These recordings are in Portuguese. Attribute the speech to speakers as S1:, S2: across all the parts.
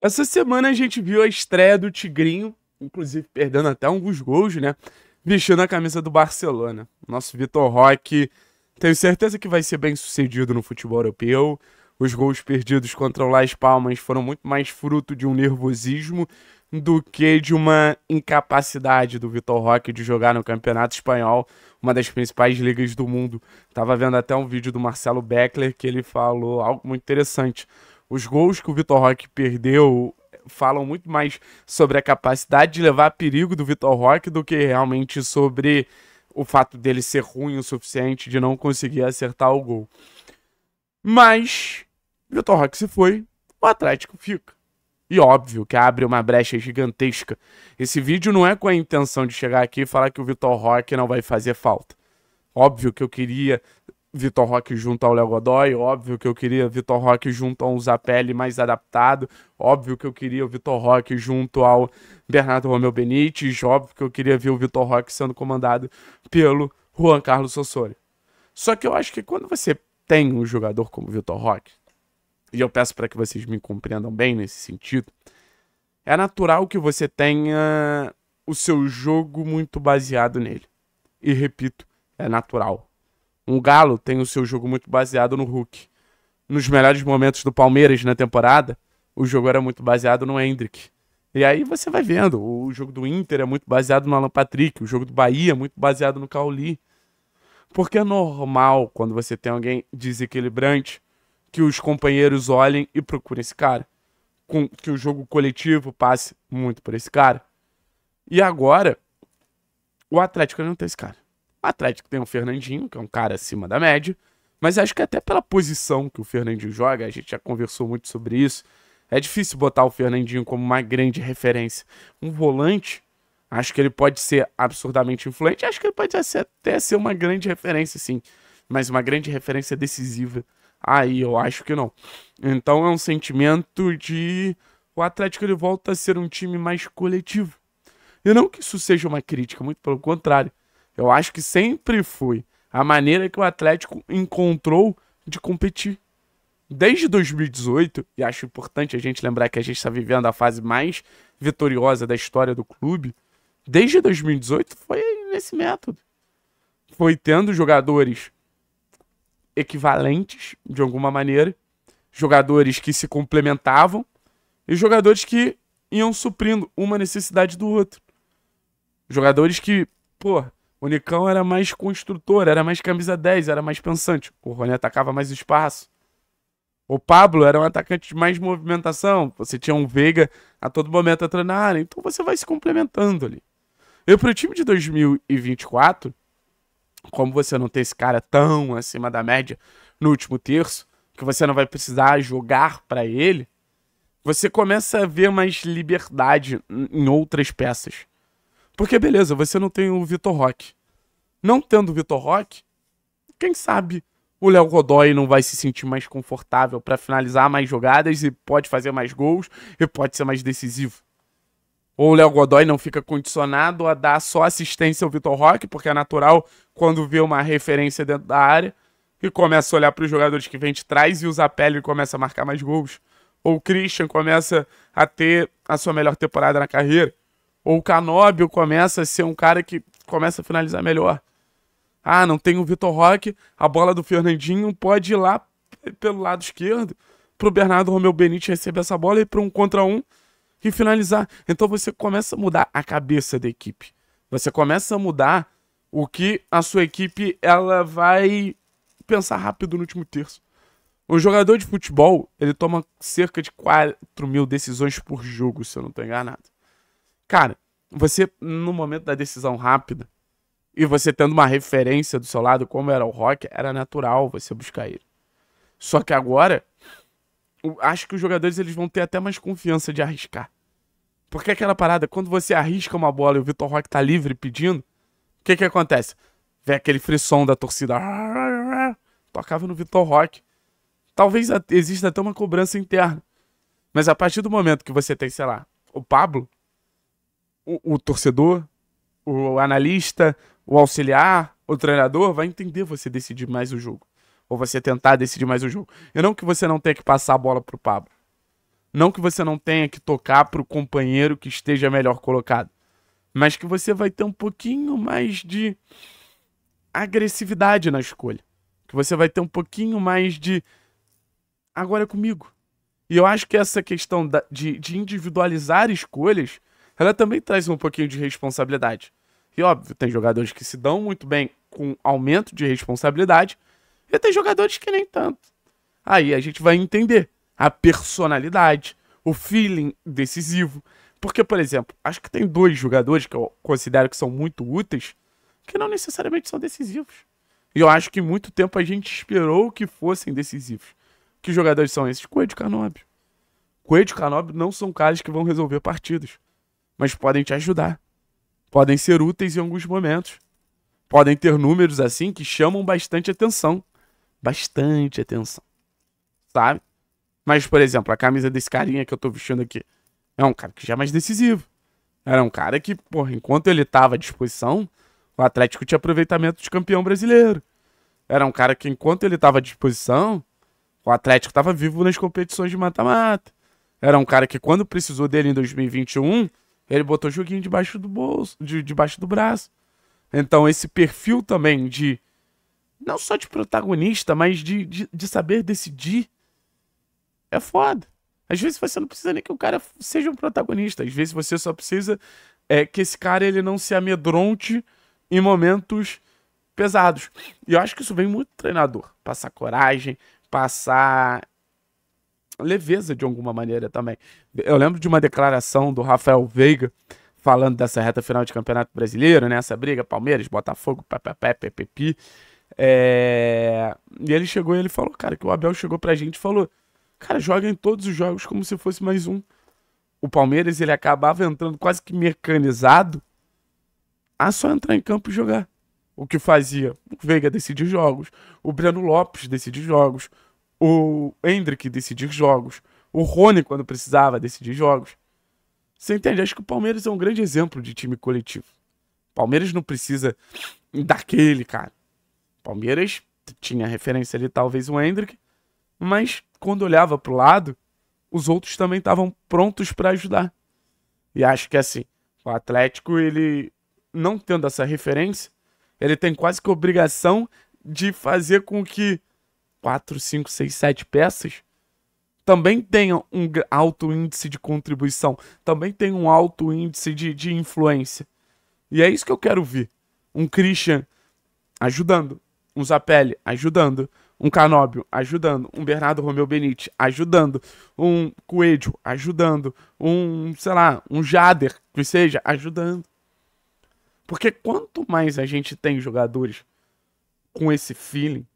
S1: Essa semana a gente viu a estreia do Tigrinho, inclusive perdendo até alguns gols, né? Vestindo a camisa do Barcelona. Nosso Vitor Roque, tenho certeza que vai ser bem sucedido no futebol europeu. Os gols perdidos contra o Las Palmas foram muito mais fruto de um nervosismo do que de uma incapacidade do Vitor Roque de jogar no Campeonato Espanhol, uma das principais ligas do mundo. Tava vendo até um vídeo do Marcelo Beckler que ele falou algo muito interessante. Os gols que o Vitor Roque perdeu falam muito mais sobre a capacidade de levar perigo do Vitor Roque do que realmente sobre o fato dele ser ruim o suficiente de não conseguir acertar o gol. Mas Vitor Roque se foi, o Atlético fica. E óbvio que abre uma brecha gigantesca. Esse vídeo não é com a intenção de chegar aqui e falar que o Vitor Roque não vai fazer falta. Óbvio que eu queria Vitor Roque junto ao Léo Godoy, óbvio que eu queria Vitor Roque junto a um Zapelli mais adaptado, óbvio que eu queria o Vitor Roque junto ao Bernardo Romeu Benítez, óbvio que eu queria ver o Vitor Roque sendo comandado pelo Juan Carlos Sossori. Só que eu acho que quando você tem um jogador como o Vitor Roque, e eu peço para que vocês me compreendam bem nesse sentido, é natural que você tenha o seu jogo muito baseado nele. E repito, é natural um Galo tem o seu jogo muito baseado no Hulk. Nos melhores momentos do Palmeiras na temporada, o jogo era muito baseado no Hendrick. E aí você vai vendo, o jogo do Inter é muito baseado no Alan Patrick, o jogo do Bahia é muito baseado no Cauli. Porque é normal quando você tem alguém desequilibrante que os companheiros olhem e procurem esse cara. Com, que o jogo coletivo passe muito por esse cara. E agora, o Atlético não tem esse cara. O Atlético tem o Fernandinho, que é um cara acima da média. Mas acho que até pela posição que o Fernandinho joga, a gente já conversou muito sobre isso. É difícil botar o Fernandinho como uma grande referência. Um volante, acho que ele pode ser absurdamente influente, acho que ele pode até ser uma grande referência, sim. Mas uma grande referência decisiva, aí eu acho que não. Então é um sentimento de. O Atlético ele volta a ser um time mais coletivo. E não que isso seja uma crítica, muito pelo contrário. Eu acho que sempre foi a maneira que o Atlético encontrou de competir. Desde 2018, e acho importante a gente lembrar que a gente está vivendo a fase mais vitoriosa da história do clube, desde 2018 foi nesse método. Foi tendo jogadores equivalentes, de alguma maneira, jogadores que se complementavam e jogadores que iam suprindo uma necessidade do outro. Jogadores que, pô, o Nicão era mais construtor, era mais camisa 10, era mais pensante. O Rony atacava mais espaço. O Pablo era um atacante de mais movimentação. Você tinha um Veiga a todo momento entrando na área. Então você vai se complementando ali. E pro time de 2024, como você não tem esse cara tão acima da média no último terço, que você não vai precisar jogar para ele, você começa a ver mais liberdade em outras peças. Porque, beleza, você não tem o Vitor Roque. Não tendo o Vitor Roque, quem sabe o Léo Godoy não vai se sentir mais confortável para finalizar mais jogadas e pode fazer mais gols e pode ser mais decisivo. Ou o Léo Godoy não fica condicionado a dar só assistência ao Vitor Roque, porque é natural quando vê uma referência dentro da área e começa a olhar para os jogadores que vem de trás e usa a pele e começa a marcar mais gols. Ou o Christian começa a ter a sua melhor temporada na carreira. Ou o Canóbio começa a ser um cara que começa a finalizar melhor. Ah, não tem o Vitor Roque, a bola do Fernandinho pode ir lá pelo lado esquerdo pro Bernardo Romeu Benítez receber essa bola e para um contra um e finalizar. Então você começa a mudar a cabeça da equipe. Você começa a mudar o que a sua equipe ela vai pensar rápido no último terço. O jogador de futebol, ele toma cerca de 4 mil decisões por jogo, se eu não estou enganado. Cara, você, no momento da decisão rápida, e você tendo uma referência do seu lado, como era o rock, era natural você buscar ele. Só que agora, acho que os jogadores eles vão ter até mais confiança de arriscar. Porque aquela parada, quando você arrisca uma bola e o Vitor Roque tá livre pedindo, o que que acontece? Vem aquele frisson da torcida. Tocava no Vitor Roque. Talvez exista até uma cobrança interna. Mas a partir do momento que você tem, sei lá, o Pablo, o, o torcedor, o analista, o auxiliar, o treinador vai entender você decidir mais o jogo. Ou você tentar decidir mais o jogo. E não que você não tenha que passar a bola pro Pablo. Não que você não tenha que tocar pro companheiro que esteja melhor colocado. Mas que você vai ter um pouquinho mais de agressividade na escolha. Que você vai ter um pouquinho mais de. Agora é comigo. E eu acho que essa questão de, individualizar escolhas ela também traz um pouquinho de responsabilidade. E óbvio, tem jogadores que se dão muito bem com aumento de responsabilidade, e tem jogadores que nem tanto. Aí a gente vai entender a personalidade, o feeling decisivo. Porque, por exemplo, acho que tem dois jogadores que eu considero que são muito úteis, que não necessariamente são decisivos. E eu acho que muito tempo a gente esperou que fossem decisivos. Que jogadores são esses? Coelho e Canóbio. Coelho e Canóbio não são caras que vão resolver partidas mas podem te ajudar. Podem ser úteis em alguns momentos. Podem ter números assim que chamam bastante atenção. Bastante atenção. Sabe? Mas, por exemplo, a camisa desse carinha que eu tô vestindo aqui é um cara que já é mais decisivo. Era um cara que, porra, enquanto ele tava à disposição, o Atlético tinha aproveitamento de campeão brasileiro. Era um cara que, enquanto ele tava à disposição, o Atlético tava vivo nas competições de mata-mata. Era um cara que, quando precisou dele em 2021, ele botou joguinho debaixo do bolso, de, debaixo do braço. Então, esse perfil também de. Não só de protagonista, mas de, de, de saber decidir. É foda. Às vezes você não precisa nem que o cara seja um protagonista. Às vezes você só precisa é, que esse cara ele não se amedronte em momentos pesados. E eu acho que isso vem muito treinador. Passar coragem, passar leveza de alguma maneira também. Eu lembro de uma declaração do Rafael Veiga falando dessa reta final de Campeonato Brasileiro, né? Essa briga Palmeiras, Botafogo, papapé, É... E ele chegou e ele falou, cara, que o Abel chegou pra gente e falou, cara, joga em todos os jogos como se fosse mais um. O Palmeiras, ele acabava entrando quase que mecanizado a só entrar em campo e jogar. O que fazia? O Veiga decidir jogos, o Breno Lopes decidir jogos, o Hendrick decidir jogos, o Rony quando precisava decidir jogos. Você entende? Acho que o Palmeiras é um grande exemplo de time coletivo. Palmeiras não precisa daquele, cara. Palmeiras tinha referência ali, talvez o Hendrick, mas quando olhava pro lado, os outros também estavam prontos para ajudar. E acho que assim, o Atlético, ele não tendo essa referência, ele tem quase que obrigação de fazer com que 4, 5, 6, 7 peças, também tenha um alto índice de contribuição, também tem um alto índice de, de influência. E é isso que eu quero ver. Um Christian ajudando, um Zapelli ajudando, um Canóbio ajudando, um Bernardo Romeu Benite ajudando, um Coelho ajudando, um, sei lá, um Jader, que seja, ajudando. Porque quanto mais a gente tem jogadores com esse feeling,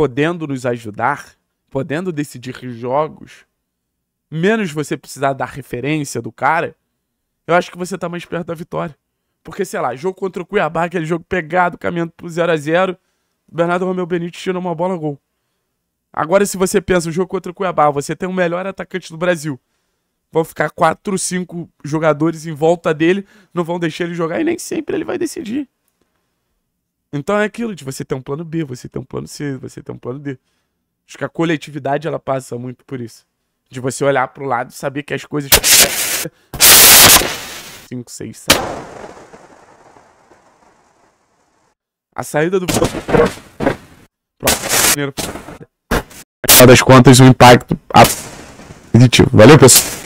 S1: podendo nos ajudar, podendo decidir jogos, menos você precisar dar referência do cara, eu acho que você tá mais perto da vitória. Porque, sei lá, jogo contra o Cuiabá, aquele jogo pegado, caminhando pro 0 a 0 Bernardo Romeu Benítez tira uma bola gol. Agora, se você pensa o jogo contra o Cuiabá, você tem o melhor atacante do Brasil. Vão ficar 4, 5 jogadores em volta dele, não vão deixar ele jogar e nem sempre ele vai decidir. Então é aquilo de você ter um plano B, você ter um plano C, você ter um plano D. Acho que a coletividade ela passa muito por isso. De você olhar pro lado e saber que as coisas. 5, 6, 7. A saída do. Afinal das contas, o impacto positivo. Valeu, pessoal.